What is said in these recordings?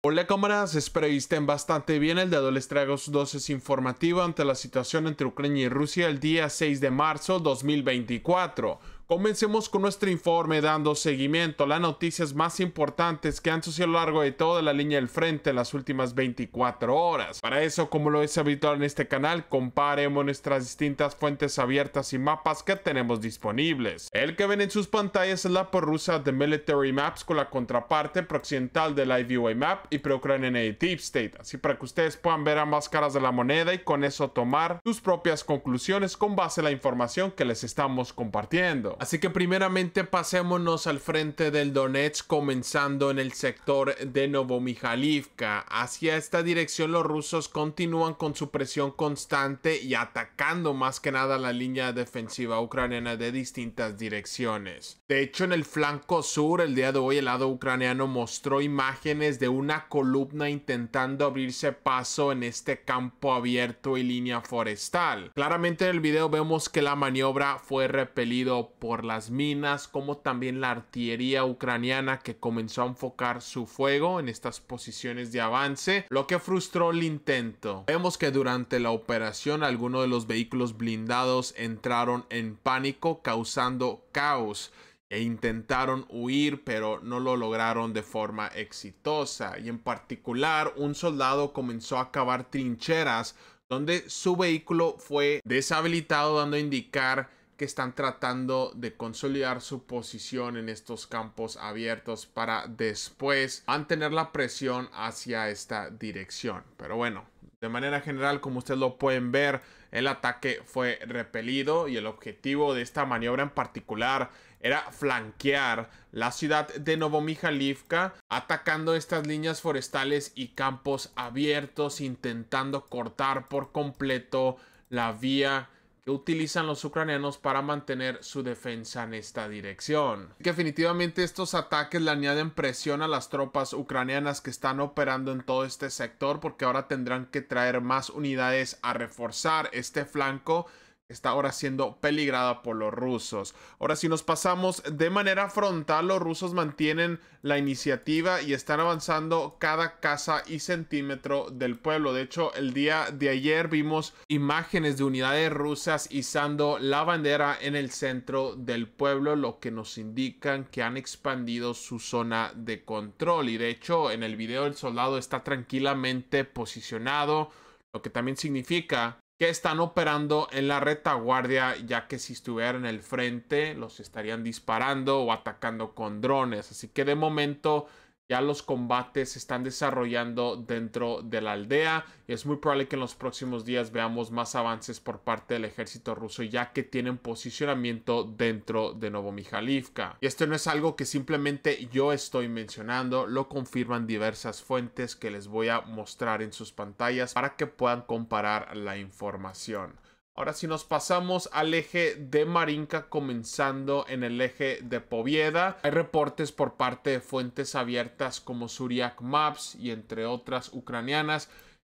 Hola cámaras, espero que estén bastante bien. El de traigo su dosis informativo ante la situación entre Ucrania y Rusia el día 6 de marzo 2024. Comencemos con nuestro informe dando seguimiento a las noticias más importantes que han sucedido a lo largo de toda la línea del frente en las últimas 24 horas. Para eso, como lo es habitual en este canal, comparemos nuestras distintas fuentes abiertas y mapas que tenemos disponibles. El que ven en sus pantallas es la rusa de Military Maps con la contraparte de la IVA Map y pro State, así para que ustedes puedan ver ambas caras de la moneda y con eso tomar sus propias conclusiones con base a la información que les estamos compartiendo. Así que primeramente pasémonos al frente del Donetsk comenzando en el sector de Novomijalivka. Hacia esta dirección los rusos continúan con su presión constante y atacando más que nada la línea defensiva ucraniana de distintas direcciones. De hecho en el flanco sur el día de hoy el lado ucraniano mostró imágenes de una columna intentando abrirse paso en este campo abierto y línea forestal. Claramente en el video vemos que la maniobra fue repelido por por las minas, como también la artillería ucraniana que comenzó a enfocar su fuego en estas posiciones de avance, lo que frustró el intento. Vemos que durante la operación algunos de los vehículos blindados entraron en pánico causando caos e intentaron huir pero no lo lograron de forma exitosa y en particular un soldado comenzó a cavar trincheras donde su vehículo fue deshabilitado dando a indicar que están tratando de consolidar su posición en estos campos abiertos para después mantener la presión hacia esta dirección. Pero bueno, de manera general, como ustedes lo pueden ver, el ataque fue repelido y el objetivo de esta maniobra en particular era flanquear la ciudad de Novomijalivka, atacando estas líneas forestales y campos abiertos, intentando cortar por completo la vía utilizan los ucranianos para mantener su defensa en esta dirección. Definitivamente estos ataques le añaden presión a las tropas ucranianas que están operando en todo este sector porque ahora tendrán que traer más unidades a reforzar este flanco está ahora siendo peligrada por los rusos. Ahora si nos pasamos de manera frontal, los rusos mantienen la iniciativa y están avanzando cada casa y centímetro del pueblo. De hecho, el día de ayer vimos imágenes de unidades rusas izando la bandera en el centro del pueblo, lo que nos indican que han expandido su zona de control. Y de hecho, en el video el soldado está tranquilamente posicionado, lo que también significa que están operando en la retaguardia, ya que si estuvieran en el frente los estarían disparando o atacando con drones. Así que de momento ya los combates se están desarrollando dentro de la aldea y es muy probable que en los próximos días veamos más avances por parte del ejército ruso ya que tienen posicionamiento dentro de Novo Y esto no es algo que simplemente yo estoy mencionando, lo confirman diversas fuentes que les voy a mostrar en sus pantallas para que puedan comparar la información. Ahora si nos pasamos al eje de Marinka comenzando en el eje de Povieda, hay reportes por parte de fuentes abiertas como Suriak Maps y entre otras ucranianas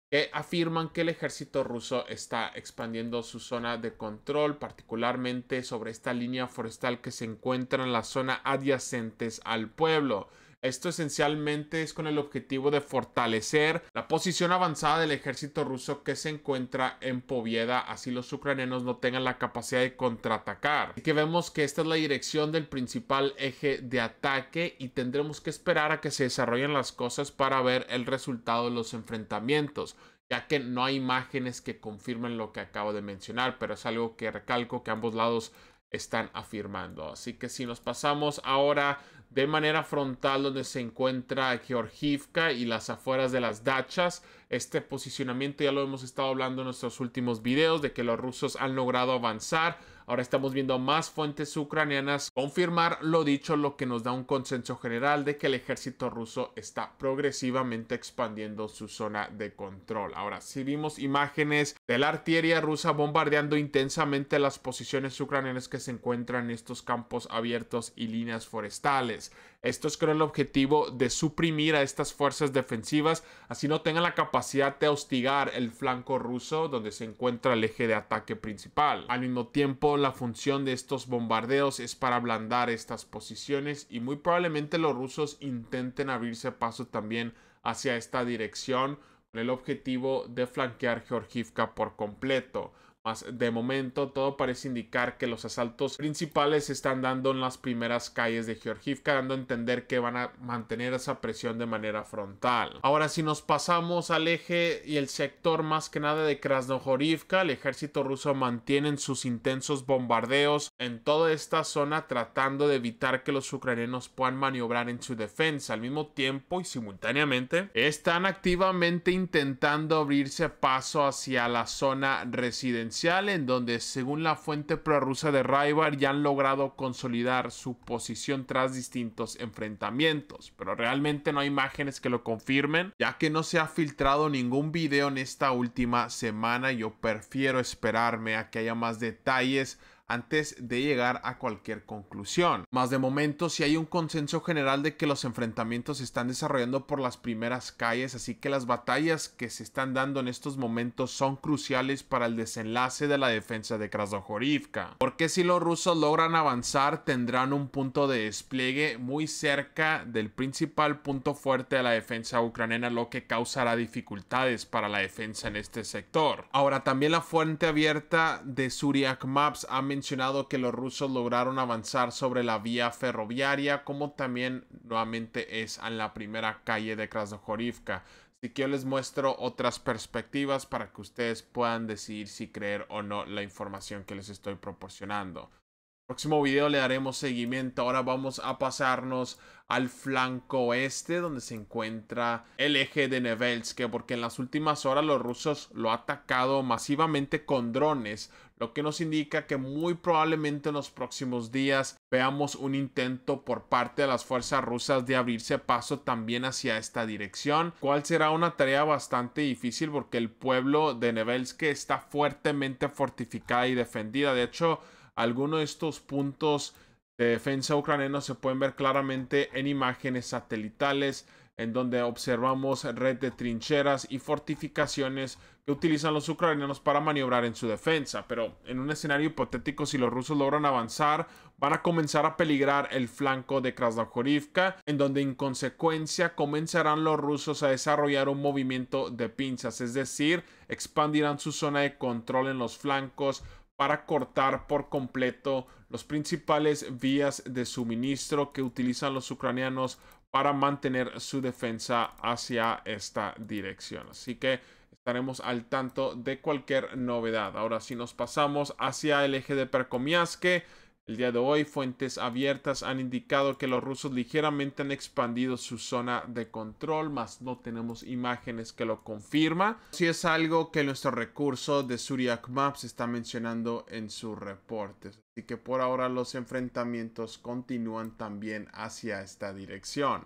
que afirman que el ejército ruso está expandiendo su zona de control, particularmente sobre esta línea forestal que se encuentra en la zona adyacentes al pueblo. Esto esencialmente es con el objetivo de fortalecer la posición avanzada del ejército ruso que se encuentra en Povieda, así los ucranianos no tengan la capacidad de contraatacar. Así que vemos que esta es la dirección del principal eje de ataque y tendremos que esperar a que se desarrollen las cosas para ver el resultado de los enfrentamientos ya que no hay imágenes que confirmen lo que acabo de mencionar, pero es algo que recalco que ambos lados están afirmando. Así que si nos pasamos ahora de manera frontal donde se encuentra Georgivka y las afueras de las dachas. Este posicionamiento ya lo hemos estado hablando en nuestros últimos videos de que los rusos han logrado avanzar Ahora estamos viendo más fuentes ucranianas confirmar lo dicho, lo que nos da un consenso general de que el ejército ruso está progresivamente expandiendo su zona de control. Ahora si vimos imágenes de la artillería rusa bombardeando intensamente las posiciones ucranianas que se encuentran en estos campos abiertos y líneas forestales. Esto es con el objetivo de suprimir a estas fuerzas defensivas, así no tengan la capacidad de hostigar el flanco ruso donde se encuentra el eje de ataque principal. Al mismo tiempo, la función de estos bombardeos es para ablandar estas posiciones y muy probablemente los rusos intenten abrirse paso también hacia esta dirección con el objetivo de flanquear Georgievka por completo de momento todo parece indicar que los asaltos principales se están dando en las primeras calles de Georgivka dando a entender que van a mantener esa presión de manera frontal. Ahora si nos pasamos al eje y el sector más que nada de Krasnohorivka, el ejército ruso mantiene sus intensos bombardeos en toda esta zona tratando de evitar que los ucranianos puedan maniobrar en su defensa. Al mismo tiempo y simultáneamente están activamente intentando abrirse paso hacia la zona residencial en donde, según la fuente prorrusa de Raibar, ya han logrado consolidar su posición tras distintos enfrentamientos, pero realmente no hay imágenes que lo confirmen, ya que no se ha filtrado ningún video en esta última semana. Yo prefiero esperarme a que haya más detalles antes de llegar a cualquier conclusión. Más de momento, si sí hay un consenso general de que los enfrentamientos se están desarrollando por las primeras calles, así que las batallas que se están dando en estos momentos son cruciales para el desenlace de la defensa de Krasnohorivka. porque si los rusos logran avanzar tendrán un punto de despliegue muy cerca del principal punto fuerte de la defensa ucraniana, lo que causará dificultades para la defensa en este sector. Ahora, también la fuente abierta de Suriak Maps ha mencionado mencionado que los rusos lograron avanzar sobre la vía ferroviaria, como también nuevamente es en la primera calle de Krasnohorivka. Así que yo les muestro otras perspectivas para que ustedes puedan decidir si creer o no la información que les estoy proporcionando próximo video le daremos seguimiento. Ahora vamos a pasarnos al flanco oeste donde se encuentra el eje de que porque en las últimas horas los rusos lo han atacado masivamente con drones, lo que nos indica que muy probablemente en los próximos días veamos un intento por parte de las fuerzas rusas de abrirse paso también hacia esta dirección, cual será una tarea bastante difícil porque el pueblo de que está fuertemente fortificada y defendida. De hecho, algunos de estos puntos de defensa ucraniano se pueden ver claramente en imágenes satelitales en donde observamos red de trincheras y fortificaciones que utilizan los ucranianos para maniobrar en su defensa. Pero en un escenario hipotético, si los rusos logran avanzar, van a comenzar a peligrar el flanco de Krasnogorivka, en donde en consecuencia comenzarán los rusos a desarrollar un movimiento de pinzas, es decir, expandirán su zona de control en los flancos para cortar por completo los principales vías de suministro que utilizan los ucranianos para mantener su defensa hacia esta dirección. Así que estaremos al tanto de cualquier novedad. Ahora si nos pasamos hacia el eje de Percomiasque, el día de hoy, fuentes abiertas han indicado que los rusos ligeramente han expandido su zona de control, mas no tenemos imágenes que lo confirman. Si es algo que nuestro recurso de Zuriak Maps está mencionando en sus reportes. Así que por ahora los enfrentamientos continúan también hacia esta dirección.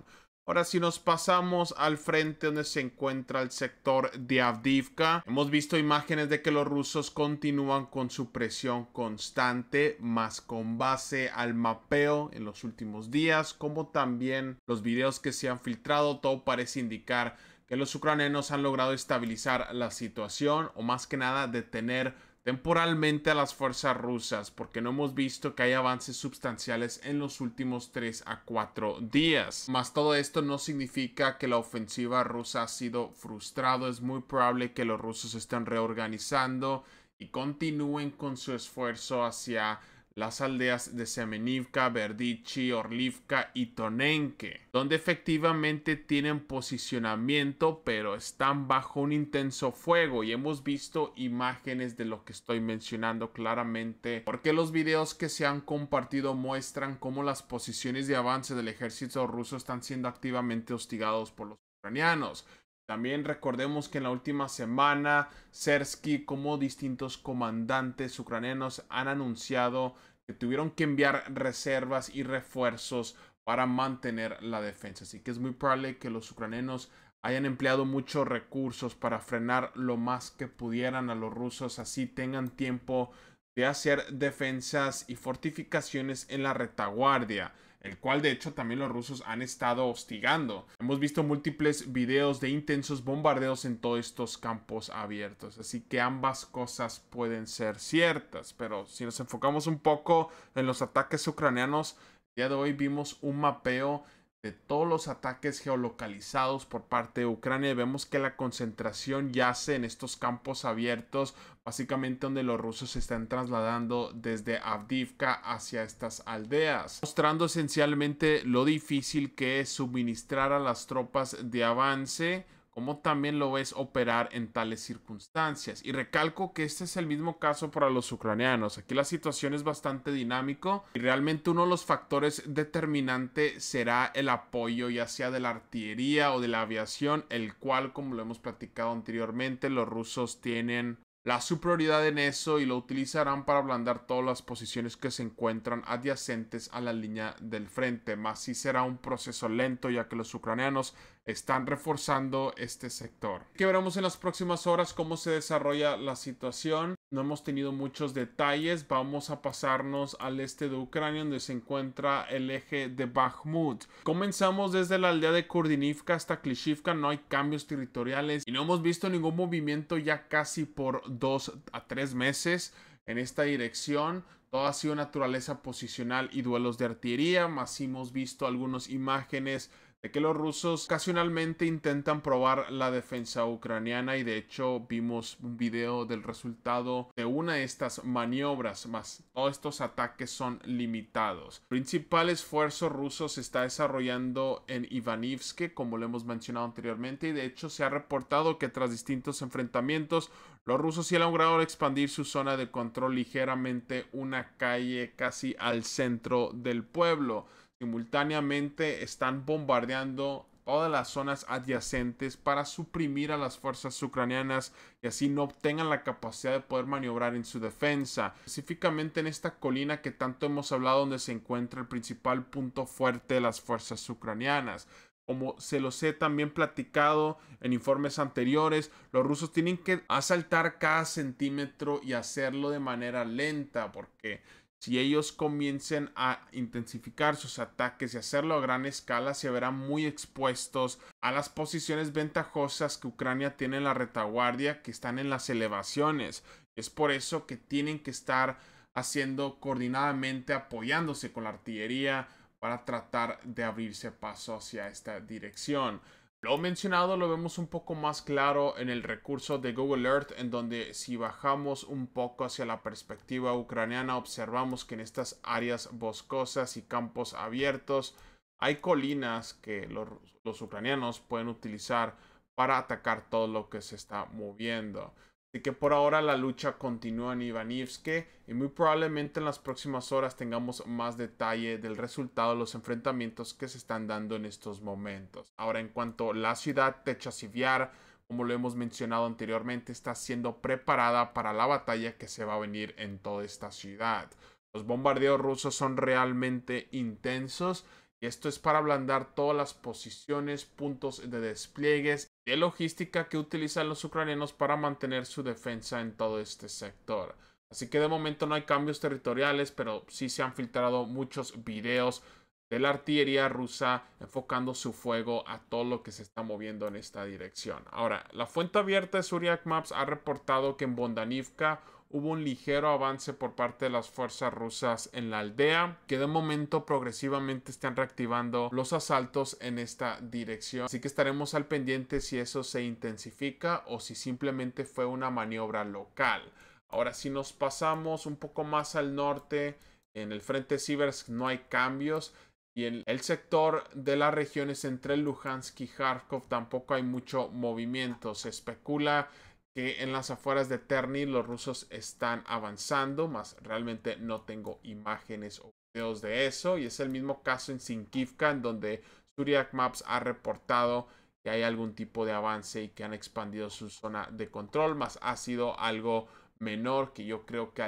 Ahora si nos pasamos al frente donde se encuentra el sector de Avdivka, hemos visto imágenes de que los rusos continúan con su presión constante, más con base al mapeo en los últimos días, como también los videos que se han filtrado, todo parece indicar que los ucranianos han logrado estabilizar la situación o más que nada detener temporalmente a las fuerzas rusas porque no hemos visto que hay avances sustanciales en los últimos 3 a 4 días. Más todo esto no significa que la ofensiva rusa ha sido frustrada. es muy probable que los rusos estén reorganizando y continúen con su esfuerzo hacia las aldeas de Semenivka, Verdichi, Orlivka y Tonenke, donde efectivamente tienen posicionamiento pero están bajo un intenso fuego y hemos visto imágenes de lo que estoy mencionando claramente porque los videos que se han compartido muestran cómo las posiciones de avance del ejército ruso están siendo activamente hostigados por los ucranianos. También recordemos que en la última semana Sersky como distintos comandantes ucranianos han anunciado que tuvieron que enviar reservas y refuerzos para mantener la defensa. Así que es muy probable que los ucranianos hayan empleado muchos recursos para frenar lo más que pudieran a los rusos, así tengan tiempo de hacer defensas y fortificaciones en la retaguardia el cual de hecho también los rusos han estado hostigando. Hemos visto múltiples videos de intensos bombardeos en todos estos campos abiertos, así que ambas cosas pueden ser ciertas, pero si nos enfocamos un poco en los ataques ucranianos, el día de hoy vimos un mapeo de todos los ataques geolocalizados por parte de Ucrania, vemos que la concentración yace en estos campos abiertos, básicamente donde los rusos se están trasladando desde Avdivka hacia estas aldeas, mostrando esencialmente lo difícil que es suministrar a las tropas de avance Cómo también lo ves operar en tales circunstancias. Y recalco que este es el mismo caso para los ucranianos. Aquí la situación es bastante dinámico y realmente uno de los factores determinante será el apoyo ya sea de la artillería o de la aviación, el cual como lo hemos platicado anteriormente, los rusos tienen la superioridad en eso y lo utilizarán para ablandar todas las posiciones que se encuentran adyacentes a la línea del frente, Más si será un proceso lento ya que los ucranianos están reforzando este sector. Que veremos en las próximas horas cómo se desarrolla la situación no hemos tenido muchos detalles. Vamos a pasarnos al este de Ucrania, donde se encuentra el eje de Bakhmut. Comenzamos desde la aldea de Kurdinivka hasta Klishivka, no hay cambios territoriales y no hemos visto ningún movimiento ya casi por dos a tres meses en esta dirección. Todo ha sido naturaleza posicional y duelos de artillería, más hemos visto algunas imágenes de que los rusos ocasionalmente intentan probar la defensa ucraniana y de hecho vimos un video del resultado de una de estas maniobras, más todos estos ataques son limitados. El principal esfuerzo ruso se está desarrollando en Ivanivske, como lo hemos mencionado anteriormente, y de hecho se ha reportado que tras distintos enfrentamientos los rusos sí han logrado expandir su zona de control ligeramente una calle casi al centro del pueblo. Simultáneamente están bombardeando todas las zonas adyacentes para suprimir a las fuerzas ucranianas y así no obtengan la capacidad de poder maniobrar en su defensa. Específicamente en esta colina que tanto hemos hablado donde se encuentra el principal punto fuerte de las fuerzas ucranianas. Como se los he también platicado en informes anteriores, los rusos tienen que asaltar cada centímetro y hacerlo de manera lenta porque si ellos comiencen a intensificar sus ataques y hacerlo a gran escala, se verán muy expuestos a las posiciones ventajosas que Ucrania tiene en la retaguardia, que están en las elevaciones. Es por eso que tienen que estar haciendo coordinadamente, apoyándose con la artillería para tratar de abrirse paso hacia esta dirección. Lo mencionado lo vemos un poco más claro en el recurso de Google Earth, en donde si bajamos un poco hacia la perspectiva ucraniana, observamos que en estas áreas boscosas y campos abiertos hay colinas que los, los ucranianos pueden utilizar para atacar todo lo que se está moviendo. Así que por ahora la lucha continúa en Ivanivske y muy probablemente en las próximas horas tengamos más detalle del resultado de los enfrentamientos que se están dando en estos momentos. Ahora en cuanto a la ciudad de Chasiviar, como lo hemos mencionado anteriormente, está siendo preparada para la batalla que se va a venir en toda esta ciudad. Los bombardeos rusos son realmente intensos y esto es para ablandar todas las posiciones, puntos de despliegues y de logística que utilizan los ucranianos para mantener su defensa en todo este sector. Así que de momento no hay cambios territoriales, pero sí se han filtrado muchos videos de la artillería rusa enfocando su fuego a todo lo que se está moviendo en esta dirección. Ahora, la fuente abierta de Zuriak Maps ha reportado que en Bondanivka, hubo un ligero avance por parte de las fuerzas rusas en la aldea, que de momento progresivamente están reactivando los asaltos en esta dirección. Así que estaremos al pendiente si eso se intensifica o si simplemente fue una maniobra local. Ahora si nos pasamos un poco más al norte, en el frente Siversk no hay cambios. Y en el sector de las regiones entre Luhansk y Kharkov tampoco hay mucho movimiento. Se especula que en las afueras de Terni los rusos están avanzando, más realmente no tengo imágenes o videos de eso. Y es el mismo caso en Sinkivka, en donde Zuriak Maps ha reportado que hay algún tipo de avance y que han expandido su zona de control, más ha sido algo menor que yo creo que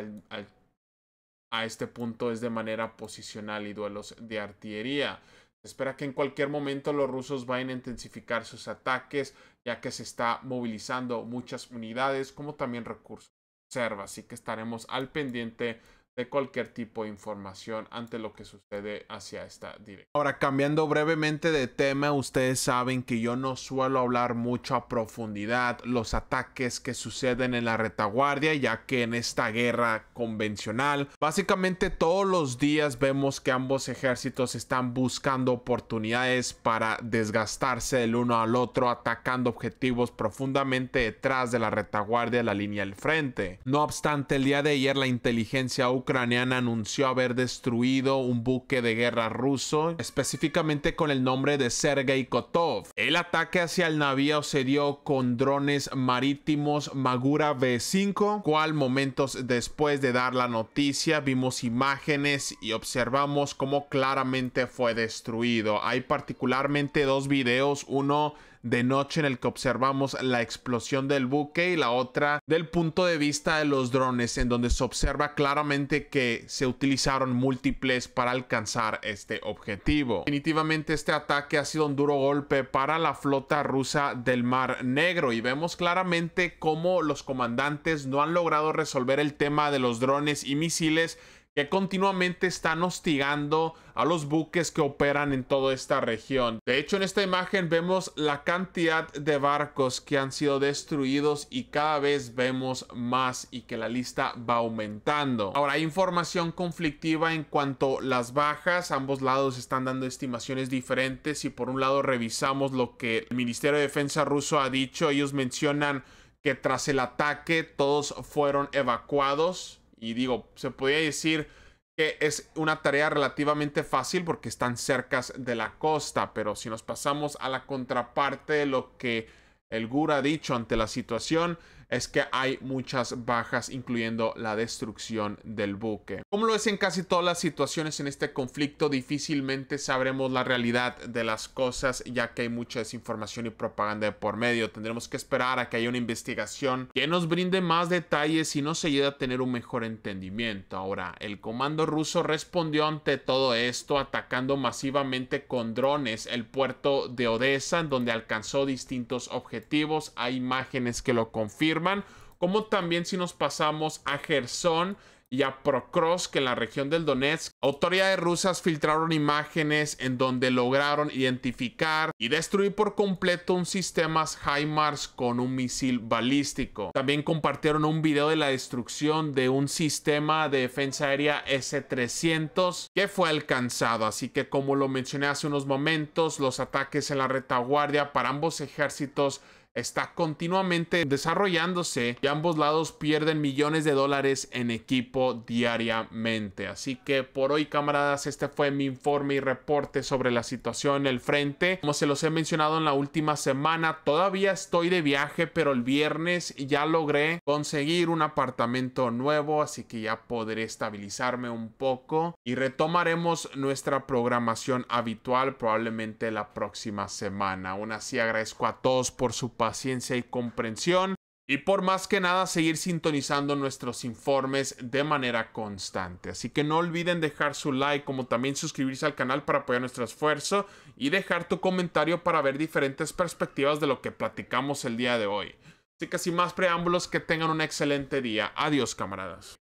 a este punto es de manera posicional y duelos de artillería espera que en cualquier momento los rusos vayan a intensificar sus ataques, ya que se está movilizando muchas unidades como también recursos así que estaremos al pendiente de cualquier tipo de información ante lo que sucede hacia esta dirección. Ahora, cambiando brevemente de tema, ustedes saben que yo no suelo hablar mucho a profundidad los ataques que suceden en la retaguardia, ya que en esta guerra convencional, básicamente todos los días vemos que ambos ejércitos están buscando oportunidades para desgastarse el uno al otro, atacando objetivos profundamente detrás de la retaguardia la línea del frente. No obstante, el día de ayer la inteligencia ucraniana anunció haber destruido un buque de guerra ruso, específicamente con el nombre de Sergei Kotov. El ataque hacia el navío se dio con drones marítimos Magura v 5 cual momentos después de dar la noticia vimos imágenes y observamos cómo claramente fue destruido. Hay particularmente dos videos, uno de noche en el que observamos la explosión del buque y la otra del punto de vista de los drones en donde se observa claramente que se utilizaron múltiples para alcanzar este objetivo. Definitivamente este ataque ha sido un duro golpe para la flota rusa del Mar Negro y vemos claramente cómo los comandantes no han logrado resolver el tema de los drones y misiles que continuamente están hostigando a los buques que operan en toda esta región. De hecho, en esta imagen vemos la cantidad de barcos que han sido destruidos y cada vez vemos más y que la lista va aumentando. Ahora, hay información conflictiva en cuanto a las bajas. Ambos lados están dando estimaciones diferentes y por un lado revisamos lo que el Ministerio de Defensa ruso ha dicho. Ellos mencionan que tras el ataque todos fueron evacuados y digo, se podría decir que es una tarea relativamente fácil porque están cercas de la costa, pero si nos pasamos a la contraparte de lo que el Gur ha dicho ante la situación, es que hay muchas bajas, incluyendo la destrucción del buque. Como lo es en casi todas las situaciones en este conflicto, difícilmente sabremos la realidad de las cosas, ya que hay mucha desinformación y propaganda por medio. Tendremos que esperar a que haya una investigación que nos brinde más detalles y nos ayude a tener un mejor entendimiento. Ahora, el comando ruso respondió ante todo esto atacando masivamente con drones el puerto de Odessa, donde alcanzó distintos objetivos. Hay imágenes que lo confirman como también si nos pasamos a Gerson y a Prokrosk que en la región del Donetsk, autoridades rusas filtraron imágenes en donde lograron identificar y destruir por completo un sistema HIMARS con un misil balístico. También compartieron un video de la destrucción de un sistema de defensa aérea S-300 que fue alcanzado. Así que como lo mencioné hace unos momentos, los ataques en la retaguardia para ambos ejércitos está continuamente desarrollándose y ambos lados pierden millones de dólares en equipo diariamente. Así que por hoy camaradas, este fue mi informe y reporte sobre la situación en el frente. Como se los he mencionado en la última semana, todavía estoy de viaje, pero el viernes ya logré conseguir un apartamento nuevo, así que ya podré estabilizarme un poco y retomaremos nuestra programación habitual probablemente la próxima semana. Aún así agradezco a todos por su paciencia y comprensión y por más que nada seguir sintonizando nuestros informes de manera constante. Así que no olviden dejar su like como también suscribirse al canal para apoyar nuestro esfuerzo y dejar tu comentario para ver diferentes perspectivas de lo que platicamos el día de hoy. Así que sin más preámbulos, que tengan un excelente día. Adiós camaradas.